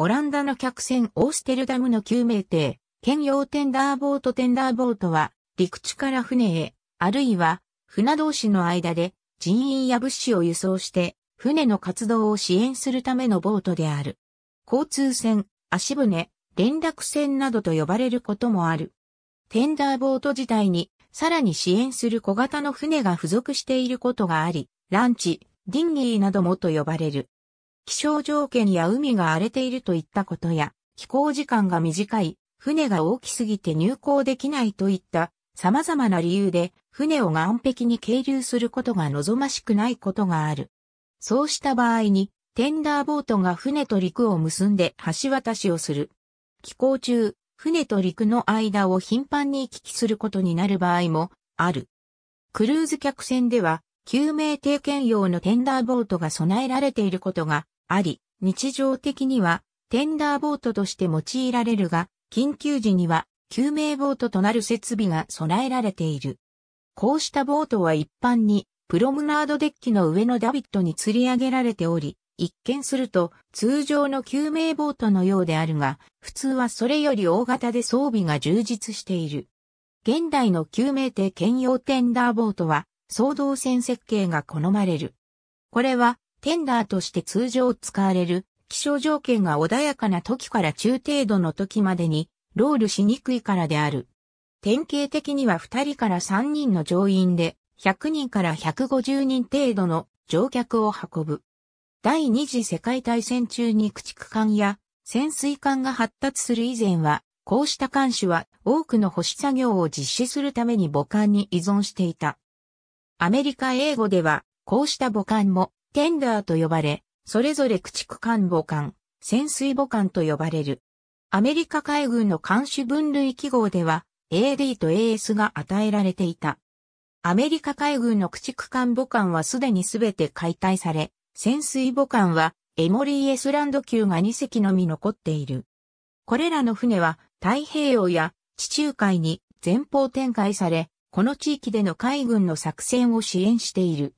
オランダの客船オーステルダムの救命艇、兼用テンダーボートテンダーボートは、陸地から船へ、あるいは、船同士の間で、人員や物資を輸送して、船の活動を支援するためのボートである。交通船、足船、連絡船などと呼ばれることもある。テンダーボート自体に、さらに支援する小型の船が付属していることがあり、ランチ、ディンギーなどもと呼ばれる。気象条件や海が荒れているといったことや、飛行時間が短い、船が大きすぎて入港できないといった様々な理由で船を岸壁に係留することが望ましくないことがある。そうした場合に、テンダーボートが船と陸を結んで橋渡しをする。寄港中、船と陸の間を頻繁に行き来することになる場合もある。クルーズ客船では、救命定見用のテンダーボートが備えられていることがあり、日常的にはテンダーボートとして用いられるが、緊急時には救命ボートとなる設備が備えられている。こうしたボートは一般にプロムナードデッキの上のダビットに吊り上げられており、一見すると通常の救命ボートのようであるが、普通はそれより大型で装備が充実している。現代の救命艇兼用テンダーボートは、総動線設計が好まれる。これはテンダーとして通常使われる、気象条件が穏やかな時から中程度の時までに、ロールしにくいからである。典型的には2人から3人の乗員で、100人から150人程度の乗客を運ぶ。第二次世界大戦中に駆逐艦や潜水艦が発達する以前は、こうした艦種は多くの保守作業を実施するために母艦に依存していた。アメリカ英語では、こうした母艦もテンダーと呼ばれ、それぞれ駆逐艦母艦、潜水母艦と呼ばれる。アメリカ海軍の艦種分類記号では、AD と AS が与えられていた。アメリカ海軍の駆逐艦母艦はすでにすべて解体され、潜水母艦はエモリー・エスランド級が2隻のみ残っている。これらの船は太平洋や地中海に前方展開され、この地域での海軍の作戦を支援している。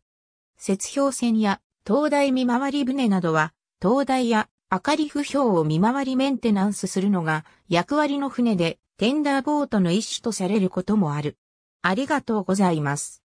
雪氷船や灯台見回り船などは、灯台や明かり不評を見回りメンテナンスするのが役割の船で、テンダーボートの一種とされることもある。ありがとうございます。